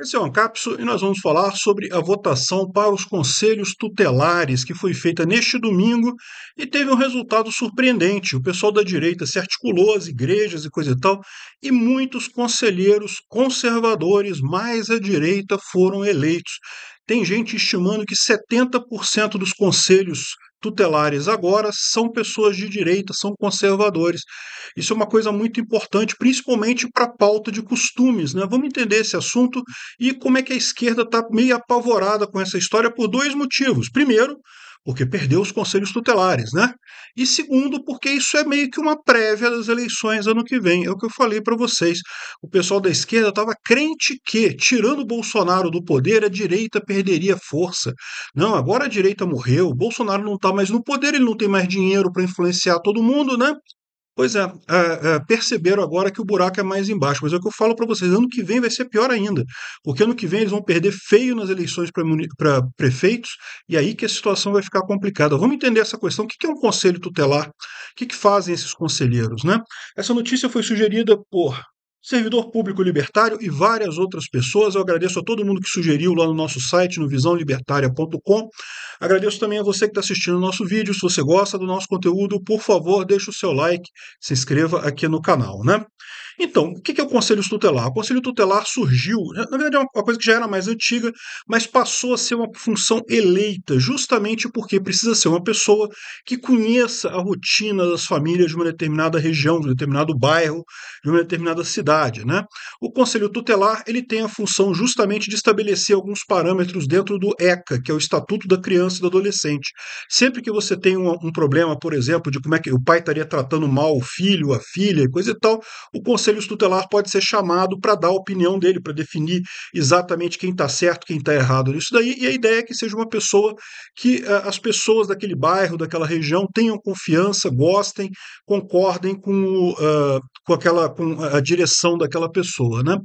Esse é o Ancapso e nós vamos falar sobre a votação para os conselhos tutelares que foi feita neste domingo e teve um resultado surpreendente. O pessoal da direita se articulou, as igrejas e coisa e tal, e muitos conselheiros conservadores mais à direita foram eleitos. Tem gente estimando que 70% dos conselhos tutelares agora são pessoas de direita, são conservadores. Isso é uma coisa muito importante, principalmente para a pauta de costumes. Né? Vamos entender esse assunto e como é que a esquerda está meio apavorada com essa história por dois motivos. Primeiro, porque perdeu os conselhos tutelares, né? E segundo, porque isso é meio que uma prévia das eleições ano que vem. É o que eu falei para vocês. O pessoal da esquerda estava crente que, tirando Bolsonaro do poder, a direita perderia força. Não, agora a direita morreu, Bolsonaro não está mais no poder, ele não tem mais dinheiro para influenciar todo mundo, né? Pois é, é, é, perceberam agora que o buraco é mais embaixo, mas é o que eu falo para vocês: ano que vem vai ser pior ainda, porque ano que vem eles vão perder feio nas eleições para prefeitos, e aí que a situação vai ficar complicada. Vamos entender essa questão: o que, que é um conselho tutelar? O que, que fazem esses conselheiros? Né? Essa notícia foi sugerida por servidor público libertário e várias outras pessoas. Eu agradeço a todo mundo que sugeriu lá no nosso site, no visãolibertaria.com. Agradeço também a você que está assistindo o nosso vídeo. Se você gosta do nosso conteúdo, por favor, deixe o seu like, se inscreva aqui no canal, né? Então, o que é o Conselho Tutelar? O Conselho Tutelar surgiu, né, na verdade é uma coisa que já era mais antiga, mas passou a ser uma função eleita, justamente porque precisa ser uma pessoa que conheça a rotina das famílias de uma determinada região, de um determinado bairro, de uma determinada cidade. Né? O Conselho Tutelar ele tem a função justamente de estabelecer alguns parâmetros dentro do ECA, que é o Estatuto da Criança e do Adolescente. Sempre que você tem um, um problema, por exemplo, de como é que o pai estaria tratando mal o filho, a filha, coisa e tal, o Conselho conselho tutelar pode ser chamado para dar a opinião dele, para definir exatamente quem está certo, quem está errado nisso daí, e a ideia é que seja uma pessoa que uh, as pessoas daquele bairro, daquela região tenham confiança, gostem, concordem com, o, uh, com, aquela, com a direção daquela pessoa. Né?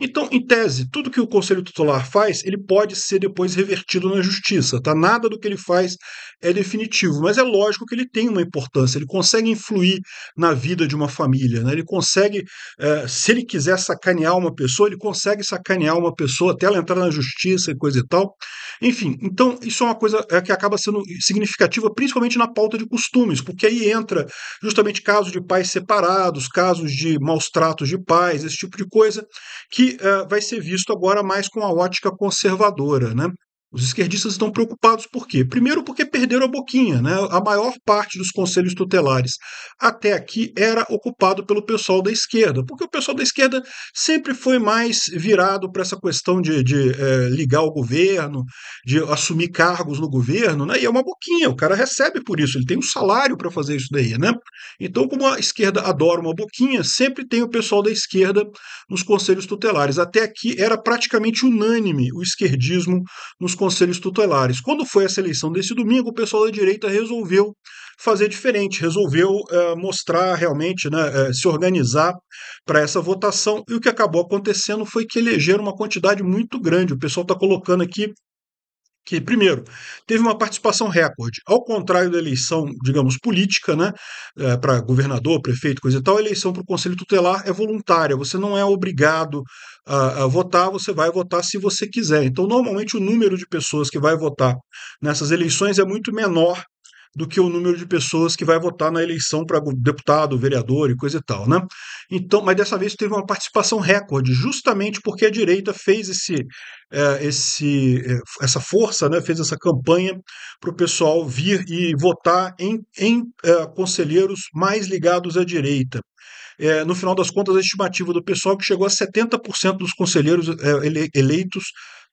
Então, em tese, tudo que o conselho tutelar faz, ele pode ser depois revertido na justiça, tá? nada do que ele faz é definitivo, mas é lógico que ele tem uma importância, ele consegue influir na vida de uma família, né? ele consegue eh, se ele quiser sacanear uma pessoa, ele consegue sacanear uma pessoa até ela entrar na justiça e coisa e tal. Enfim, então isso é uma coisa eh, que acaba sendo significativa, principalmente na pauta de costumes, porque aí entra justamente casos de pais separados, casos de maus tratos de pais, esse tipo de coisa, que eh, vai ser visto agora mais com a ótica conservadora, né? Os esquerdistas estão preocupados por quê? Primeiro, porque perderam a boquinha. Né? A maior parte dos conselhos tutelares até aqui era ocupado pelo pessoal da esquerda, porque o pessoal da esquerda sempre foi mais virado para essa questão de, de é, ligar o governo, de assumir cargos no governo, né? e é uma boquinha, o cara recebe por isso, ele tem um salário para fazer isso daí. Né? Então, como a esquerda adora uma boquinha, sempre tem o pessoal da esquerda nos conselhos tutelares. Até aqui era praticamente unânime o esquerdismo nos conselhos tutelares. Quando foi essa eleição desse domingo, domingo o pessoal da direita resolveu fazer diferente, resolveu é, mostrar realmente, né, é, se organizar para essa votação. E o que acabou acontecendo foi que elegeram uma quantidade muito grande. O pessoal está colocando aqui que, primeiro, teve uma participação recorde. Ao contrário da eleição, digamos, política, né, é, para governador, prefeito, coisa e tal, a eleição para o Conselho Tutelar é voluntária. Você não é obrigado a, a, votar, você vai votar se você quiser. Então, normalmente, o número de pessoas que vai votar nessas eleições é muito menor do que o número de pessoas que vai votar na eleição para deputado, vereador e coisa e tal, né? Então, mas dessa vez teve uma participação recorde, justamente porque a direita fez esse, é, esse é, essa força, né? Fez essa campanha para o pessoal vir e votar em, em é, conselheiros mais ligados à direita. É, no final das contas, a estimativa do pessoal é que chegou a 70% dos conselheiros é, eleitos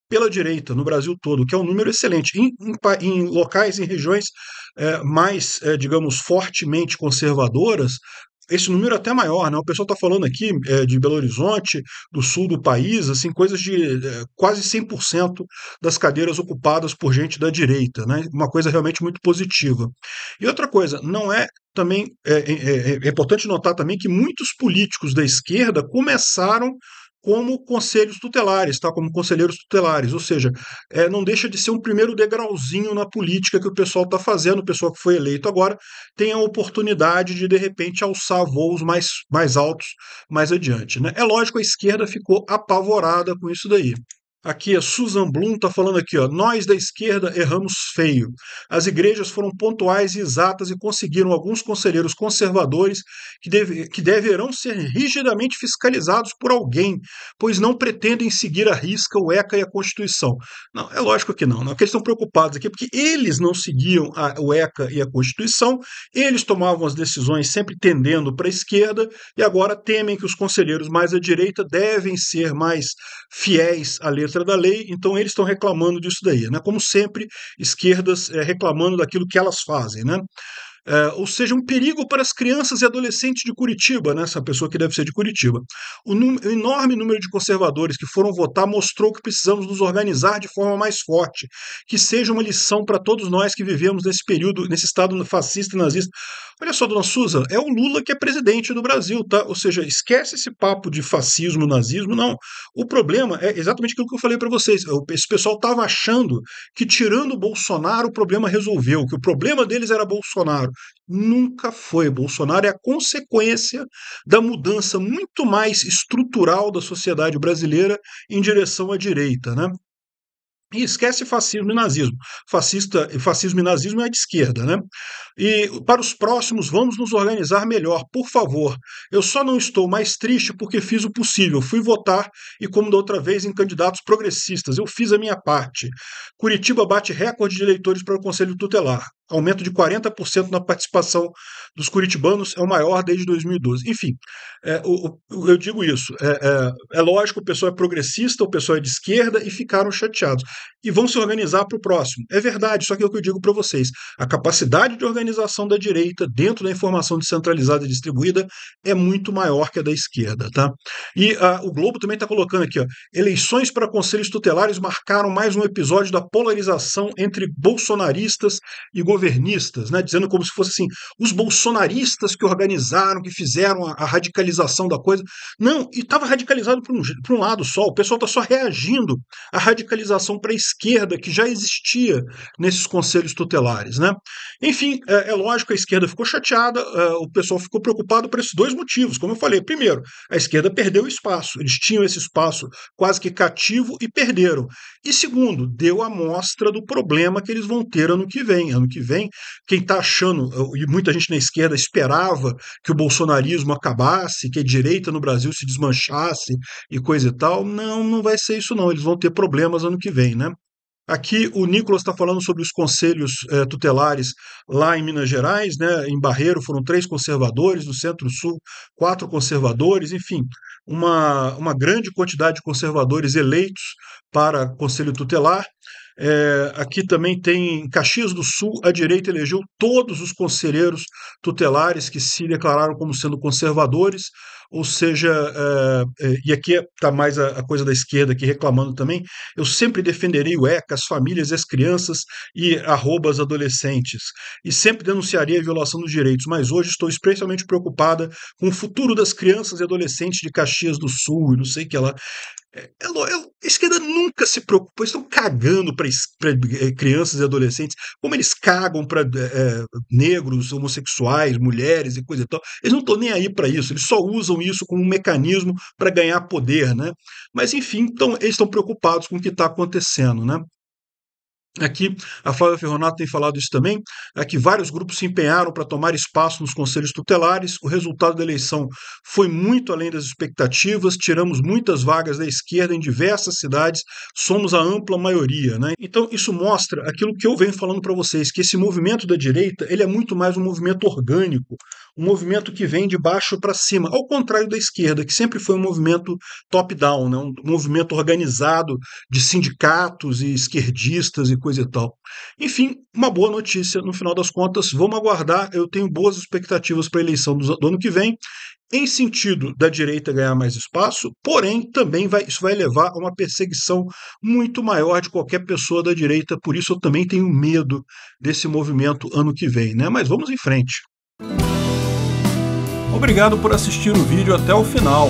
pela direita no Brasil todo, que é um número excelente. Em, em, em locais, em regiões é, mais, é, digamos, fortemente conservadoras, esse número é até maior, né? O pessoal está falando aqui é, de Belo Horizonte, do sul do país, assim, coisas de é, quase 100% das cadeiras ocupadas por gente da direita, né? Uma coisa realmente muito positiva. E outra coisa, não é também é, é, é, é importante notar também que muitos políticos da esquerda começaram como conselhos tutelares, tá? como conselheiros tutelares, ou seja, é, não deixa de ser um primeiro degrauzinho na política que o pessoal está fazendo, o pessoal que foi eleito agora tem a oportunidade de, de repente, alçar voos mais, mais altos mais adiante. Né? É lógico, a esquerda ficou apavorada com isso daí. Aqui a é Susan Bloom está falando aqui, ó, nós da esquerda erramos feio. As igrejas foram pontuais e exatas e conseguiram alguns conselheiros conservadores que, deve, que deverão ser rigidamente fiscalizados por alguém, pois não pretendem seguir a risca, o ECA e a Constituição. Não, é lógico que não. não é eles estão preocupados aqui porque eles não seguiam a, o ECA e a Constituição, eles tomavam as decisões sempre tendendo para a esquerda e agora temem que os conselheiros mais à direita devem ser mais fiéis à lei letra da lei, então eles estão reclamando disso daí. Né? Como sempre, esquerdas é, reclamando daquilo que elas fazem. Né? é, ou seja, um perigo para as crianças e adolescentes de Curitiba, né, essa pessoa que deve ser de Curitiba. O, o enorme número de conservadores que foram votar mostrou que precisamos nos organizar de forma mais forte, que seja uma lição para todos nós que vivemos nesse período, nesse estado fascista e nazista. Olha só, dona Suza, é o Lula que é presidente do Brasil, tá? Ou seja, esquece esse papo de fascismo, nazismo, não. O problema é exatamente aquilo que eu falei para vocês. Esse pessoal estava achando que tirando o Bolsonaro o problema resolveu, que o problema deles era Bolsonaro. Bolsonaro. Nunca foi. Bolsonaro é a consequência da mudança muito mais estrutural da sociedade brasileira em direção à direita. Né? E esquece fascismo e nazismo. Fascista, fascismo e nazismo é de esquerda, né? E para os próximos, vamos nos organizar melhor, por favor. Eu só não estou mais triste porque fiz o possível. Fui votar e, como da outra vez, em candidatos progressistas. Eu fiz a minha parte. Curitiba bate recorde de eleitores para o Conselho Tutelar aumento de 40% na participação dos curitibanos, é o maior desde 2012. Enfim, é, o, o, eu digo isso. É, é, é, lógico, o pessoal é progressista, o pessoal é de esquerda e ficaram chateados. E vão se organizar para o próximo. É verdade, só que é o que eu digo para vocês. A capacidade de organização da direita dentro da informação descentralizada e distribuída é muito maior que a da esquerda. Tá? E a, ah, o Globo também está colocando aqui: ó, eleições para conselhos tutelares marcaram mais um episódio da polarização entre bolsonaristas e governos governistas, né, dizendo como se fosse assim, os bolsonaristas que organizaram, que fizeram a, a radicalização da coisa. Não, e estava radicalizado para um, por um lado só, o pessoal está só reagindo à radicalização para a esquerda que já existia nesses conselhos tutelares. Né? Enfim, é, é lógico, a esquerda ficou chateada, é, o pessoal ficou preocupado por esses dois motivos, como eu falei. Primeiro, a esquerda perdeu espaço, eles tinham esse espaço quase que cativo e perderam. E segundo, deu a mostra do problema que eles vão ter ano que vem. Ano que vem. Quem está achando, e muita gente na esquerda esperava que o bolsonarismo acabasse, que a direita no Brasil se desmanchasse e coisa e tal. Não, não vai ser isso, não. Eles vão ter problemas ano que vem, né? Aqui o Nicolas está falando sobre os conselhos eh, tutelares lá em Minas Gerais, né? Em Barreiro foram três conservadores, no Centro-Sul, quatro conservadores, enfim, uma, uma grande quantidade de conservadores eleitos para conselho tutelar. É, aqui também tem em Caxias do Sul, a direita elegeu todos os conselheiros tutelares que se declararam como sendo conservadores. Ou seja, uh, e aqui está é, mais a, a, coisa da esquerda aqui reclamando também, eu sempre defenderei o ECA, as famílias e as crianças e arrobas adolescentes, e sempre denunciaria a violação dos direitos, mas hoje estou especialmente preocupada com o futuro das crianças e adolescentes de Caxias do Sul e não sei o que lá. Ela, é, é ela, a esquerda nunca se preocupou, estão cagando para eh, crianças e adolescentes, como eles cagam para é, negros, homossexuais, mulheres e coisa e tal. Eles não estão nem aí para isso, eles só usam usam isso como um mecanismo para ganhar poder, né? Mas enfim, então eles estão preocupados com o que está acontecendo, né? Aqui, a Flávia Ferronato tem falado isso também, é que vários grupos se empenharam para tomar espaço nos conselhos tutelares, o resultado da eleição foi muito além das expectativas, tiramos muitas vagas da esquerda em diversas cidades, somos a ampla maioria. Né? Então, isso mostra aquilo que eu venho falando para vocês, que esse movimento da direita ele é muito mais um movimento orgânico, um movimento que vem de baixo para cima, ao contrário da esquerda, que sempre foi um movimento top-down, né? um movimento organizado de sindicatos e esquerdistas e coisas coisa e tal. Enfim, uma boa notícia no final das contas. Vamos aguardar. Eu tenho boas expectativas para a eleição do, do, ano que vem, em sentido da direita ganhar mais espaço, porém também vai, isso vai levar a uma perseguição muito maior de qualquer pessoa da direita. Por isso eu também tenho medo desse movimento ano que vem, né? Mas vamos em frente. Obrigado por assistir o vídeo até o final.